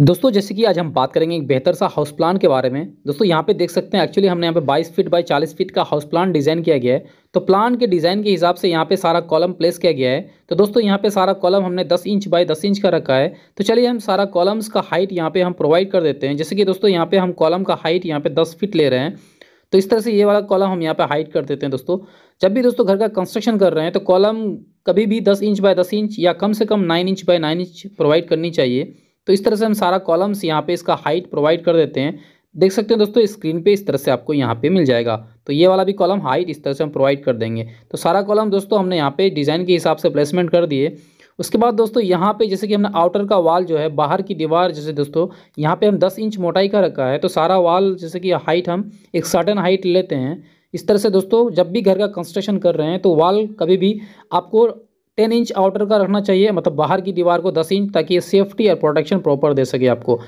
दोस्तों जैसे कि आज हम बात करेंगे एक बेहतर सा हाउस प्लान के बारे में दोस्तों यहाँ पे देख सकते हैं एक्चुअली हमने यहाँ पे 22 फीट बाय 40 फीट का हाउस प्लान डिज़ाइन किया गया है तो प्लान के डिज़ाइन के हिसाब से यहाँ पे सारा कॉलम प्लेस किया गया है तो दोस्तों यहाँ पे सारा कॉलम हमने 10 इंच बाय 10 इंच का रखा है तो चलिए हम सारा कॉलम्स का हाइट यहाँ पर हम प्रोवाइड कर देते हैं जैसे कि दोस्तों यहाँ पर हम कॉलम का हाइट यहाँ पर दस फिट ले रहे हैं तो इस तरह से ये वाला कॉलम हम यहाँ पर हाइट कर देते हैं दोस्तों जब भी दोस्तों घर का कंस्ट्रक्शन कर रहे हैं तो कॉलम कभी भी दस इंच बाय दस इंच या कम से कम nine inch by nine inch provide करनी चाहिए तो इस तरह से हम सारा कॉलम्स यहाँ पे इसका हाइट प्रोवाइड कर देते हैं देख सकते हैं दोस्तों स्क्रीन पे इस तरह से आपको यहाँ पे मिल जाएगा तो ये वाला भी कॉलम हाइट इस तरह से हम प्रोवाइड कर देंगे तो सारा कॉलम दोस्तों हमने यहाँ पे डिज़ाइन के हिसाब से प्लेसमेंट कर दिए उसके बाद दोस्तों यहाँ पे जैसे कि हमने आउटर का वाल जो है बाहर की दीवार जैसे दोस्तों यहाँ पे हम 10 इंच मोटाई का रखा है तो सारा वाल जैसे कि हाइट हम एक सर्टन हाइट लेते हैं इस तरह से दोस्तों जब भी घर का कंस्ट्रक्शन कर रहे हैं तो वाल कभी भी आपको टेन इंच आउटर का रखना चाहिए मतलब बाहर की दीवार को दस इंच ताकि ये सेफ्टी और प्रोटेक्शन प्रॉपर दे सके आपको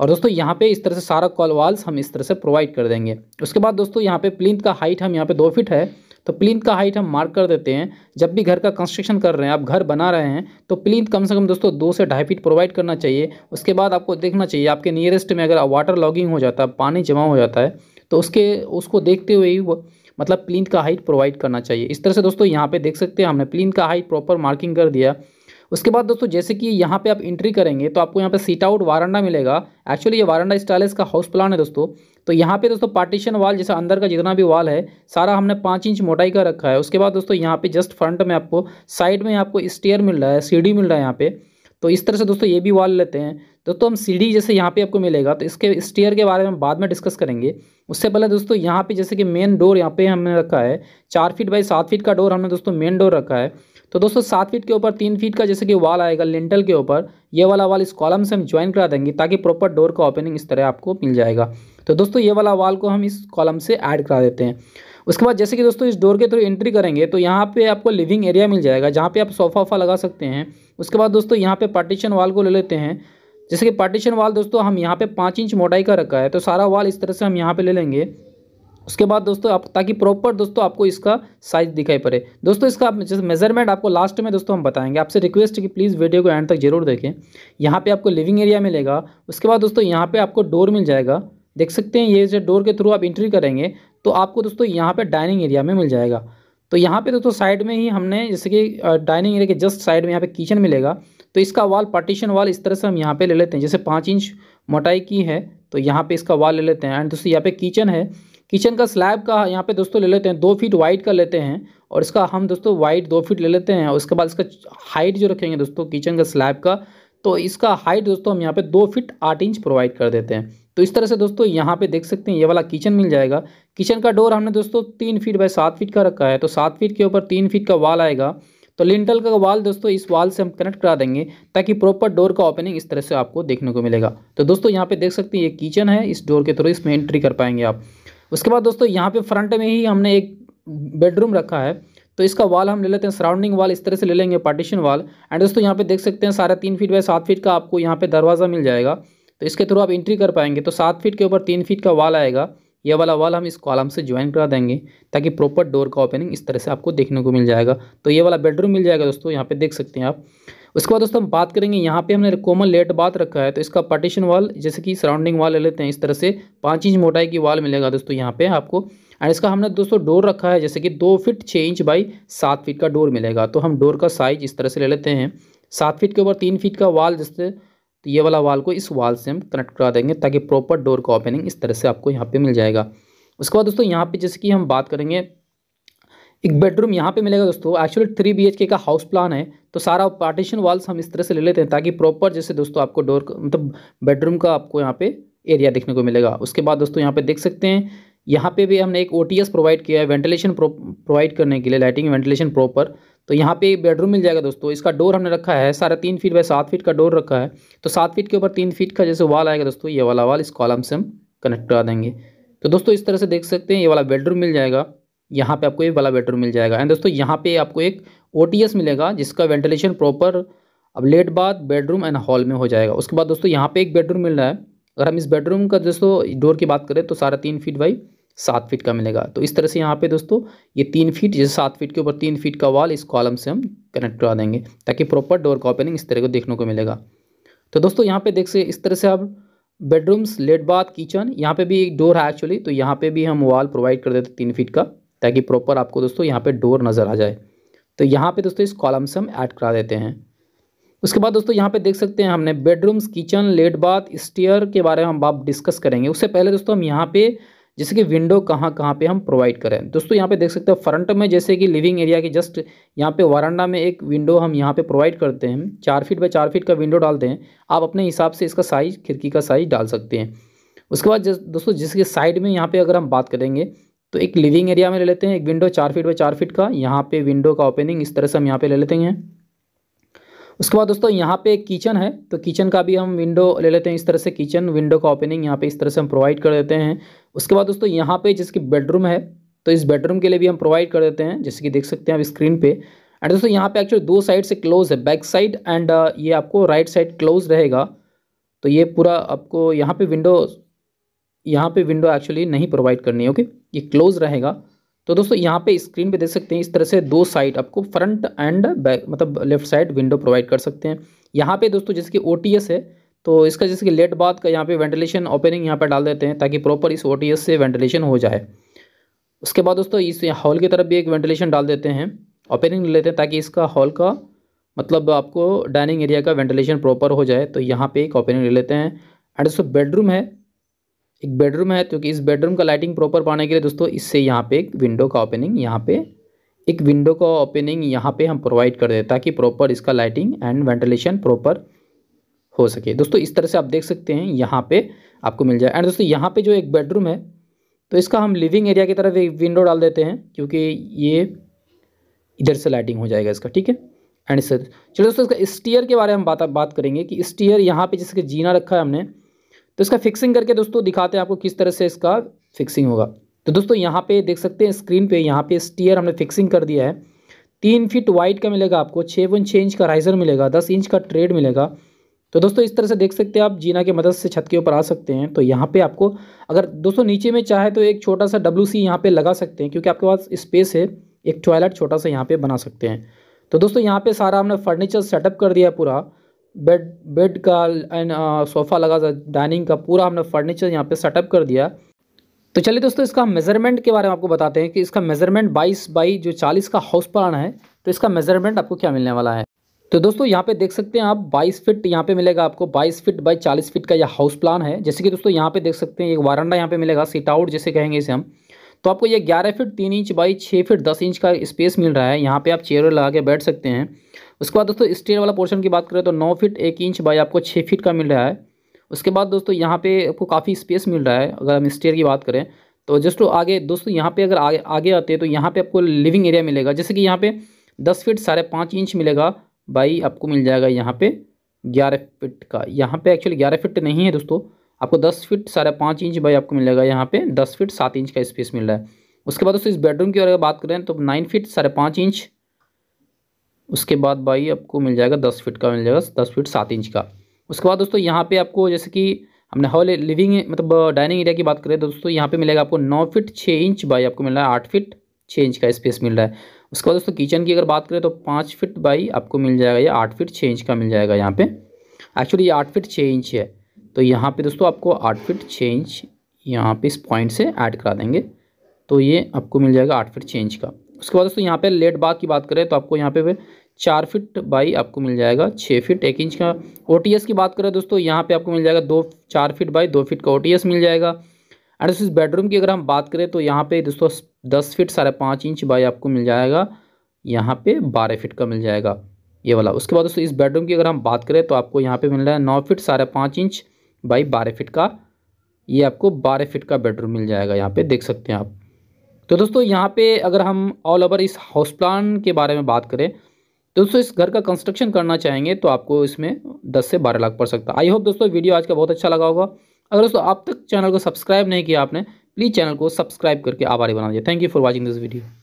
और दोस्तों यहाँ पे इस तरह से सारा कॉल वाल्स हम इस तरह से प्रोवाइड कर देंगे उसके बाद दोस्तों यहाँ पे प्लिंथ का हाइट हम यहाँ पे दो फिट है तो प्लिंथ का हाइट हम मार्क कर देते हैं जब भी घर का कंस्ट्रक्शन कर रहे हैं आप घर बना रहे हैं तो प्लिंथ कम से कम दोस्तों दो से ढाई फीट प्रोवाइड करना चाहिए उसके बाद आपको देखना चाहिए आपके नियरेस्ट में अगर वाटर लॉगिंग हो जाता है पानी जमा हो जाता है तो उसके उसको देखते हुए ही मतलब प्लिन का हाइट प्रोवाइड करना चाहिए इस तरह से दोस्तों यहाँ पे देख सकते हैं हमने प्लिन का हाइट प्रॉपर मार्किंग कर दिया उसके बाद दोस्तों जैसे कि यहाँ पे आप एंट्री करेंगे तो आपको यहाँ पे सीट आउट वारंडा मिलेगा एक्चुअली ये वारंडा स्टाइलिस का हाउस प्लान है दोस्तों तो यहाँ पे दोस्तों पार्टीशन वाल जैसे अंदर का जितना भी वाल है सारा हमने पाँच इंच मोटाई का रखा है उसके बाद दोस्तों यहाँ पे जस्ट फ्रंट में आपको साइड में आपको स्टेयर मिल रहा है सीढ़ी मिल रहा है यहाँ पर तो इस तरह से दोस्तों ये भी वॉल लेते हैं दोस्तों तो हम सीढ़ी जैसे यहाँ पे आपको मिलेगा तो इसके स्टेयर के बारे में बाद में डिस्कस करेंगे उससे पहले दोस्तों यहाँ पे जैसे कि मेन डोर यहाँ पे हमने रखा है चार फीट बाई सात फीट का डोर हमने दोस्तों मेन डोर रखा है तो दोस्तों सात फीट के ऊपर तीन फीट का जैसे कि वाल आएगा लेंटल के ऊपर ये वाला वाल इस कॉलम से हम ज्वाइन करा देंगे ताकि प्रॉपर डोर का ओपनिंग इस तरह आपको मिल जाएगा तो दोस्तों ये वाला वाल को हम इस कॉलम से ऐड करा देते हैं उसके बाद जैसे कि दोस्तों इस डोर के थ्रू एंट्री करेंगे तो यहाँ पे आपको लिविंग एरिया मिल जाएगा जहाँ पे आप सोफा वोफा लगा सकते हैं उसके बाद दोस्तों यहाँ पे पार्टीशन वाल को ले लेते हैं जैसे कि पार्टीशन वाल दोस्तों हम यहाँ पे पाँच इंच मोटाई का रखा है तो सारा वाल इस तरह से हम यहाँ पे ले लेंगे उसके बाद दोस्तों आप ताकि प्रॉपर दोस्तों आपको इसका साइज दिखाई पड़े दोस्तों इसका आप जैसे मेजरमेंट आपको लास्ट में दोस्तों हम बताएंगे आपसे रिक्वेस्ट है कि प्लीज़ वीडियो को एंड तक जरूर देखें यहाँ पे आपको लिविंग एरिया मिलेगा उसके बाद दोस्तों यहाँ पे आपको डोर मिल जाएगा देख सकते हैं ये जो डोर के थ्रू आप एंट्री करेंगे तो आपको दोस्तों यहाँ पर डाइनिंग एरिया में मिल जाएगा तो यहाँ पर दोस्तों साइड में ही हमने जैसे कि डाइनिंग एरिया के जस्ट साइड में यहाँ पर किचन मिलेगा तो इसका वाल पार्टीशन वाल इस तरह से हम यहाँ पर ले लेते हैं जैसे पाँच इंच मोटाई की है तो यहाँ पर इसका वाल ले लेते हैं एंड दोस्तों यहाँ पे किचन है किचन का स्लैब का यहाँ पे दोस्तों ले लेते हैं दो फीट वाइड का लेते हैं और इसका हम दोस्तों वाइड दो फीट ले लेते हैं और उसके बाद इसका हाइट जो रखेंगे दोस्तों किचन का स्लैब का तो इसका हाइट दोस्तों हम यहाँ पे दो फीट आठ इंच प्रोवाइड कर देते हैं तो इस तरह से दोस्तों यहाँ पे देख सकते हैं ये वाला किचन मिल जाएगा किचन का डोर हमने दोस्तों तीन फीट बाय सात फीट का रखा है तो सात फीट के ऊपर तीन फीट का वाल आएगा तो लिंटल का वाल दोस्तों इस वाल से हम कनेक्ट करा देंगे ताकि प्रॉपर डोर का ओपनिंग इस तरह से आपको देखने को मिलेगा तो दोस्तों यहाँ पे देख सकते हैं ये किचन है इस डोर के थ्रू इसमें एंट्री कर पाएंगे आप उसके बाद दोस्तों यहाँ पे फ्रंट में ही हमने एक बेडरूम रखा है तो इसका वाल हम ले लेते हैं सराउंडिंग वाल इस तरह से ले लेंगे पार्टीशन वाल एंड दोस्तों यहाँ पे देख सकते हैं सारा तीन फीट बाय सात फीट का आपको यहाँ पे दरवाज़ा मिल जाएगा तो इसके थ्रू आप एंट्री कर पाएंगे तो सात फीट के ऊपर तीन फीट का वाल आएगा यह वाला वाल हम इस कॉलम से ज्वाइन करा देंगे ताकि प्रॉपर डोर का ओपनिंग इस तरह से आपको देखने को मिल जाएगा तो ये वाला बेडरूम मिल जाएगा दोस्तों यहाँ पर देख सकते हैं आप उसके बाद दोस्तों हम बात करेंगे यहाँ पे हमने कोमल लेट बात रखा है तो इसका पार्टीशन वाल जैसे कि सराउंडिंग वाल ले लेते हैं इस तरह से पाँच इंच मोटाई की वाल मिलेगा दोस्तों यहाँ पे आपको एंड इसका हमने दोस्तों डोर रखा है जैसे कि दो फिट छः इंच बाई सात फिट का डोर मिलेगा तो हम डोर का साइज इस तरह से ले लेते हैं सात फिट के ऊपर तीन फिट का वाल जैसे तो ये वाला वाल को इस वाल से हम कनेक्ट करा देंगे ताकि प्रॉपर डोर का ओपनिंग इस तरह से आपको यहाँ पर मिल जाएगा उसके बाद दोस्तों यहाँ पर जैसे कि हम बात करेंगे एक बेडरूम यहाँ पे मिलेगा दोस्तों एक्चुअली थ्री बी का हाउस प्लान है तो सारा पार्टीशन वॉल्स हम इस तरह से ले लेते हैं ताकि प्रॉपर जैसे दोस्तों आपको डोर मतलब बेडरूम का आपको यहाँ पे एरिया देखने को मिलेगा उसके बाद दोस्तों यहाँ पे देख सकते हैं यहाँ पे भी हमने एक ओ प्रोवाइड किया है वेंटिलेशन प्रोवाइड करने के लिए लाइटिंग वेंटिलेशन प्रॉपर तो यहाँ पे बेडरूम मिल जाएगा दोस्तों इसका डोर हमने रखा है साढ़े तीन फीट बाय सात फीट का डोर रखा है तो सात फीट के ऊपर तीन फीट का जैसे वाल आएगा दोस्तों ये वाला वाल इस कॉलम से हम कनेक्ट करा देंगे तो दोस्तों इस तरह से देख सकते हैं ये वाला बेडरूम मिल जाएगा यहाँ पे आपको ये वाला बेडरूम मिल जाएगा एंड दोस्तों यहाँ पे आपको एक ओ मिलेगा जिसका वेंटिलेशन प्रॉपर अब लेट बाद बेडरूम एंड हॉल में हो जाएगा उसके बाद दोस्तों यहाँ पे एक बेडरूम मिल रहा है अगर हम इस बेडरूम का दोस्तों डोर की बात करें तो साढ़े तीन फीट बाई सात फीट का मिलेगा तो इस तरह से यहाँ पे दोस्तों ये तीन फीट जैसे सात फीट के ऊपर तीन फीट का वाल इस कॉलम से हम कनेक्ट करा देंगे ताकि प्रॉपर डोर का ओपनिंग इस तरह को देखने को मिलेगा तो दोस्तों यहाँ पे देख से इस तरह से आप बेडरूम्स लेट बाथ किचन यहाँ पे भी एक डोर है एक्चुअली तो यहाँ पे भी हम वॉल प्रोवाइड कर देते तीन फीट का ताकि प्रॉपर आपको दोस्तों यहाँ पे डोर नज़र आ जाए तो यहाँ पे दोस्तों इस कॉलम से हम ऐड करा देते हैं उसके बाद दोस्तों यहाँ पे देख सकते हैं हमने बेडरूम्स किचन लेट बाथ स्टेयर के बारे में हम आप डिस्कस करेंगे उससे पहले दोस्तों हम यहाँ पे जैसे कि विंडो कहाँ कहाँ पे हम प्रोवाइड करें दोस्तों यहाँ पे देख सकते हैं फ्रंट में जैसे कि लिविंग एरिया के जस्ट यहाँ पे वारंडा में एक विंडो हम यहाँ पे प्रोवाइड करते हैं चार फीट बाई चार फीट का विंडो डालते हैं आप अपने हिसाब से इसका साइज़ खिड़की का साइज़ डाल सकते हैं उसके बाद दोस्तों जिसके साइड में यहाँ पर अगर हम बात करेंगे तो एक लिविंग एरिया में ले लेते हैं एक विंडो चार फीट बाई चार फीट का यहाँ पे विंडो का ओपनिंग इस तरह से हम यहाँ पे ले लेते हैं उसके बाद दोस्तों यहाँ पे एक किचन है तो किचन का भी हम विंडो ले लेते हैं इस तरह से किचन विंडो का ओपनिंग यहाँ पे इस तरह से हम प्रोवाइड कर देते हैं उसके बाद दोस्तों यहाँ पे जिसकी बेडरूम है तो इस बेडरूम के लिए भी हम प्रोवाइड कर देते हैं जैसे कि देख सकते हैं आप स्क्रीन पे एंड दोस्तों यहाँ पे एक्चुअली दो साइड से क्लोज है बैक साइड एंड ये आपको राइट साइड क्लोज रहेगा तो ये पूरा आपको यहाँ पे विंडो यहाँ पे विंडो एक्चुअली नहीं प्रोवाइड करनी है ओके ये क्लोज रहेगा तो दोस्तों यहाँ पे स्क्रीन पे देख सकते हैं इस तरह से दो साइड आपको फ्रंट एंड बैक मतलब लेफ्ट साइड विंडो प्रोवाइड कर सकते हैं यहाँ पे दोस्तों जैसे कि ओ है तो इसका जैसे कि लेट बाथ का यहाँ पे वेंटिलेशन ओपनिंग यहाँ पर डाल देते हैं ताकि प्रॉपर इस ओ से वेंटिलेशन हो जाए उसके बाद दोस्तों इस हॉल की तरफ भी एक वेंटिलेशन डाल देते हैं ओपनिंग लेते हैं ताकि इसका हॉल का मतलब आपको डाइनिंग एरिया का वेंटिलेशन प्रॉपर हो जाए तो यहाँ पे एक ओपनिंग ले लेते हैं एंड दोस्तों बेडरूम है एक बेडरूम है तो इस बेडरूम का लाइटिंग प्रॉपर पाने के लिए दोस्तों इससे यहाँ पे एक विंडो का ओपनिंग यहाँ पे एक विंडो का ओपनिंग यहाँ पे हम प्रोवाइड कर दें ताकि प्रॉपर इसका लाइटिंग एंड वेंटिलेशन प्रॉपर हो सके दोस्तों इस तरह से आप देख सकते हैं यहाँ पे आपको मिल जाए एंड दोस्तों यहाँ पे जो एक बेडरूम है तो इसका हम लिविंग एरिया की तरफ एक विंडो डाल देते हैं क्योंकि ये इधर से लाइटिंग हो जाएगा इसका ठीक है एंड सर चलो दोस्तों इसका स्टीयर के बारे में बात बात करेंगे कि स्टीयर यहाँ पे जैसे कि जीना रखा है हमने तो इसका फिक्सिंग करके दोस्तों दिखाते हैं आपको किस तरह से इसका फिक्सिंग होगा तो दोस्तों यहाँ पे देख सकते हैं स्क्रीन पे यहाँ पे स्टीयर हमने फिक्सिंग कर दिया है तीन फीट वाइड का मिलेगा आपको छः वन छः इंच का राइजर मिलेगा दस इंच का ट्रेड मिलेगा तो दोस्तों इस तरह से देख सकते हैं आप जीना की मदद से छत के ऊपर आ सकते हैं तो यहाँ पे आपको अगर दोस्तों नीचे में चाहे तो एक छोटा सा डब्ल्यू सी यहाँ पर लगा सकते हैं क्योंकि आपके पास स्पेस है एक टॉयलेट छोटा सा यहाँ पे बना सकते हैं तो दोस्तों यहाँ पे सारा हमने फर्नीचर सेटअप कर दिया पूरा बेड बेड का एंड सोफ़ा लगा था डाइनिंग का पूरा हमने फर्नीचर यहाँ पे सेटअप कर दिया तो चलिए दोस्तों इसका मेज़रमेंट के बारे में आपको बताते हैं कि इसका मेज़रमेंट 22 बाई जो 40 का हाउस प्लान है तो इसका मेज़रमेंट आपको क्या मिलने वाला है तो दोस्तों यहाँ पे देख सकते हैं आप 22 फिट यहाँ पे मिलेगा आपको 22 फिट बाई 40 फिट का यह हाउस प्लान है जैसे कि दोस्तों यहाँ पे देख सकते हैं एक वारंडा यहाँ पे मिलेगा सीट आउट जैसे कहेंगे इसे हम तो आपको ये ग्यारह फीट तीन इंच बाई छः फीट दस इंच का स्पेस मिल रहा है यहाँ पे आप चेयर लगा के बैठ सकते हैं उसके बाद दोस्तों स्टेयर वाला पोर्शन की बात करें तो नौ फीट एक इंच बाई आपको छः फीट का मिल रहा है उसके बाद दोस्तों यहाँ पे आपको काफ़ी स्पेस मिल रहा है अगर हम स्टेयर की बात करें तो जस्ट आगे दोस्तों यहाँ पर अगर आगे आगे आते हैं तो यहाँ पर आपको लिविंग एरिया मिलेगा जैसे कि यहाँ पर दस फिट साढ़े पाँच इंच मिलेगा बाई आपको मिल जाएगा यहाँ पर ग्यारह फिट का यहाँ पर एक्चुअली ग्यारह फिट नहीं है दोस्तों आपको दस फीट साढ़े पाँच इंच बाई आपको मिलेगा यहाँ पे दस फीट सात इंच का स्पेस मिल रहा है उसके बाद दोस्तों इस बेडरूम की अगर बात करें तो नाइन फीट साढ़े पाँच इंच उसके बाद बाई आपको मिल जाएगा दस फीट का मिल जाएगा दस फीट सात इंच का उसके बाद दोस्तों यहाँ पे आपको जैसे कि हमने हॉल लिविंग मतलब डाइनिंग एरिया की बात करें तो दोस्तों यहाँ पे मिलेगा आपको नौ फिट छः इंच बाई आपको मिल रहा है आठ फिट छः इंच का स्पेस मिल रहा है उसके बाद दोस्तों किचन की अगर बात करें तो पाँच फिट बाई आपको मिल जाएगा या आठ फिट छः इंच का मिल जाएगा यहाँ पे एक्चुअली ये आठ फिट छः इंच है तो यहाँ पे दोस्तों आपको आउटफिट चेंज यहाँ पे इस पॉइंट से ऐड करा देंगे तो ये आपको मिल जाएगा आठ फिट चेंज का उसके बाद दोस्तों यहाँ पे लेट बाथ की बात करें तो आपको यहाँ पे चार फिट बाई आपको मिल जाएगा छः फिट एक इंच का ओ की बात करें दोस्तों यहाँ पर आपको मिल जाएगा दो चार फिट बाई दो फिट का ओ मिल जाएगा एंड इस बेडरूम की अगर हम बात करें तो यहाँ पर दोस्तों दस फिट साढ़े पाँच इंच बाई आपको मिल जाएगा यहाँ पे बारह फिट का मिल जाएगा ये वाला उसके बाद दोस्तों इस बेडरूम की अगर हम बात करें तो आपको यहाँ पे मिल रहा है नौ फिट साढ़े पाँच इंच बाई बारह फिट का ये आपको बारह फिट का बेडरूम मिल जाएगा यहाँ पे देख सकते हैं आप तो दोस्तों यहाँ पे अगर हम ऑल ओवर इस हाउस प्लान के बारे में बात करें तो दोस्तों इस घर का कंस्ट्रक्शन करना चाहेंगे तो आपको इसमें 10 से 12 लाख पड़ सकता है आई होप दोस्तों वीडियो आज का बहुत अच्छा लगा होगा अगर दोस्तों आप तक चैनल को सब्सक्राइब नहीं किया आपने प्लीज़ चैनल को सब्सक्राइब करके आभारी बना दिया thank you for watching this video